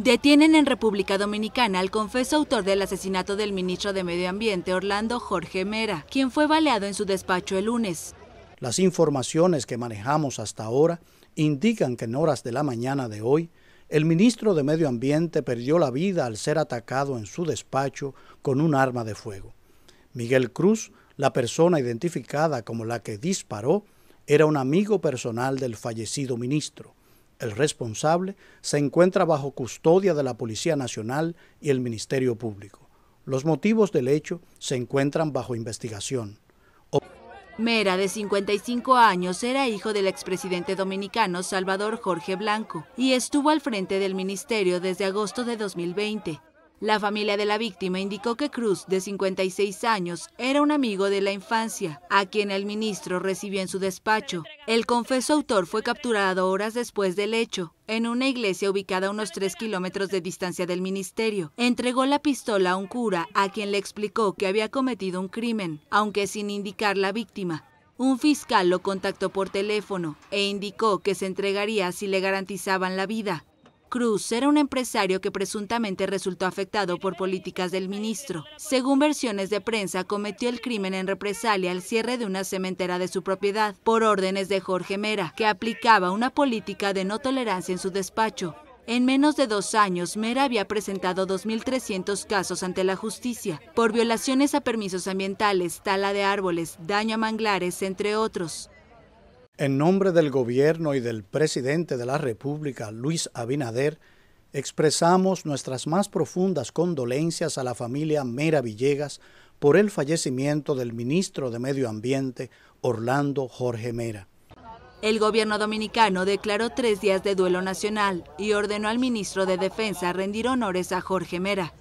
Detienen en República Dominicana al confeso autor del asesinato del ministro de Medio Ambiente Orlando Jorge Mera, quien fue baleado en su despacho el lunes. Las informaciones que manejamos hasta ahora indican que en horas de la mañana de hoy, el ministro de Medio Ambiente perdió la vida al ser atacado en su despacho con un arma de fuego. Miguel Cruz, la persona identificada como la que disparó, era un amigo personal del fallecido ministro el responsable, se encuentra bajo custodia de la Policía Nacional y el Ministerio Público. Los motivos del hecho se encuentran bajo investigación. Mera, de 55 años, era hijo del expresidente dominicano Salvador Jorge Blanco y estuvo al frente del ministerio desde agosto de 2020. La familia de la víctima indicó que Cruz, de 56 años, era un amigo de la infancia, a quien el ministro recibió en su despacho. El confeso autor fue capturado horas después del hecho, en una iglesia ubicada a unos 3 kilómetros de distancia del ministerio. Entregó la pistola a un cura, a quien le explicó que había cometido un crimen, aunque sin indicar la víctima. Un fiscal lo contactó por teléfono e indicó que se entregaría si le garantizaban la vida. Cruz era un empresario que presuntamente resultó afectado por políticas del ministro. Según versiones de prensa, cometió el crimen en represalia al cierre de una cementera de su propiedad, por órdenes de Jorge Mera, que aplicaba una política de no tolerancia en su despacho. En menos de dos años, Mera había presentado 2.300 casos ante la justicia por violaciones a permisos ambientales, tala de árboles, daño a manglares, entre otros. En nombre del gobierno y del presidente de la República, Luis Abinader, expresamos nuestras más profundas condolencias a la familia Mera Villegas por el fallecimiento del ministro de Medio Ambiente, Orlando Jorge Mera. El gobierno dominicano declaró tres días de duelo nacional y ordenó al ministro de Defensa rendir honores a Jorge Mera.